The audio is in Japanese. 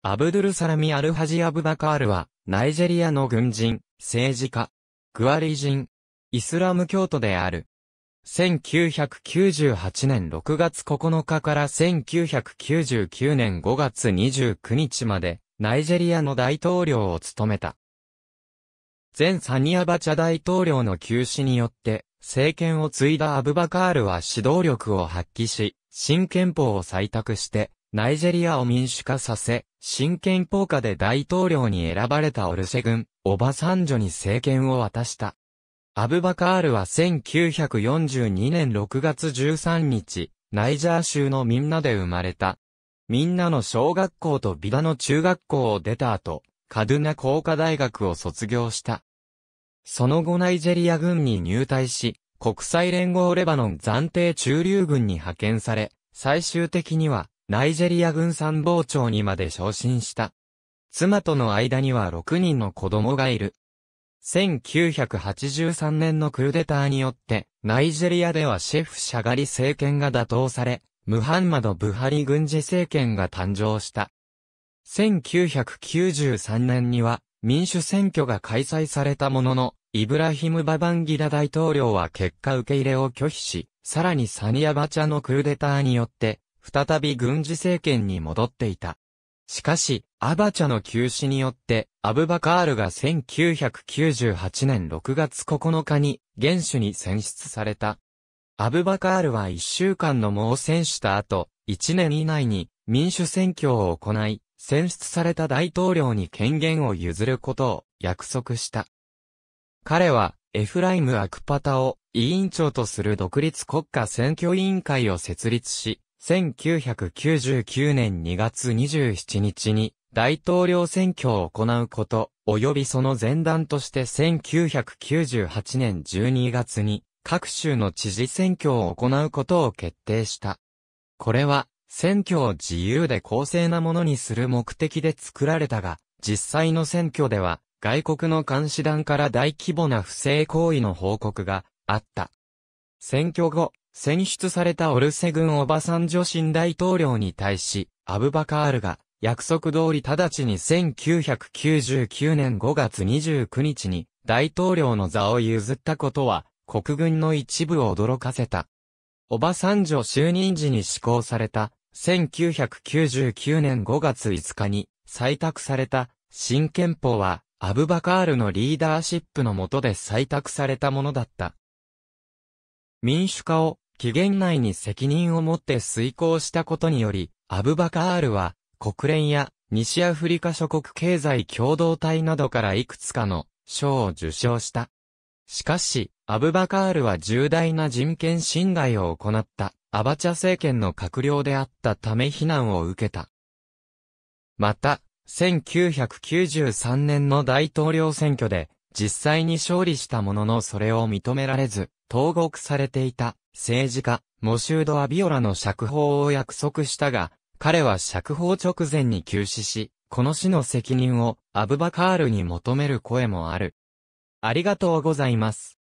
アブドゥルサラミ・アルハジ・アブバカールは、ナイジェリアの軍人、政治家、グアリ人、イスラム教徒である。1998年6月9日から1999年5月29日まで、ナイジェリアの大統領を務めた。前サニアバチャ大統領の休止によって、政権を継いだアブバカールは指導力を発揮し、新憲法を採択して、ナイジェリアを民主化させ、真剣効果で大統領に選ばれたオルセ軍、オバサンジョに政権を渡した。アブバカールは1942年6月13日、ナイジャー州のみんなで生まれた。みんなの小学校とビダの中学校を出た後、カドゥナ工科大学を卒業した。その後ナイジェリア軍に入隊し、国際連合レバノン暫定駐留軍に派遣され、最終的にはナイジェリア軍参謀長にまで昇進した。妻との間には6人の子供がいる。1983年のクーデターによって、ナイジェリアではシェフ・シャガリ政権が打倒され、ムハンマド・ブハリ軍事政権が誕生した。1993年には民主選挙が開催されたものの、イブラヒム・ババンギラ大統領は結果受け入れを拒否し、さらにサニアバチャのクーデターによって再び軍事政権に戻っていた。しかし、アバチャの休止によって、アブバカールが1998年6月9日に元首に選出された。アブバカールは1週間の猛戦した後、1年以内に民主選挙を行い、選出された大統領に権限を譲ることを約束した。彼は、エフライム・アクパタを委員長とする独立国家選挙委員会を設立し、1999年2月27日に大統領選挙を行うこと、及びその前段として1998年12月に各州の知事選挙を行うことを決定した。これは、選挙を自由で公正なものにする目的で作られたが、実際の選挙では、外国の監視団から大規模な不正行為の報告があった。選挙後、選出されたオルセ軍オバサンジョ新大統領に対し、アブバカールが約束通り直ちに1999年5月29日に大統領の座を譲ったことは国軍の一部を驚かせた。オバサンジョ就任時に施行された1999年5月5日に採択された新憲法はアブバカールのリーダーシップの下で採択されたものだった。民主化を期限内に責任を持って遂行したことにより、アブバカールは、国連や西アフリカ諸国経済共同体などからいくつかの賞を受賞した。しかし、アブバカールは重大な人権侵害を行った、アバチャ政権の閣僚であったため非難を受けた。また、1993年の大統領選挙で、実際に勝利したもののそれを認められず、投獄されていた政治家、モシュード・アビオラの釈放を約束したが、彼は釈放直前に急死し、この死の責任をアブバカールに求める声もある。ありがとうございます。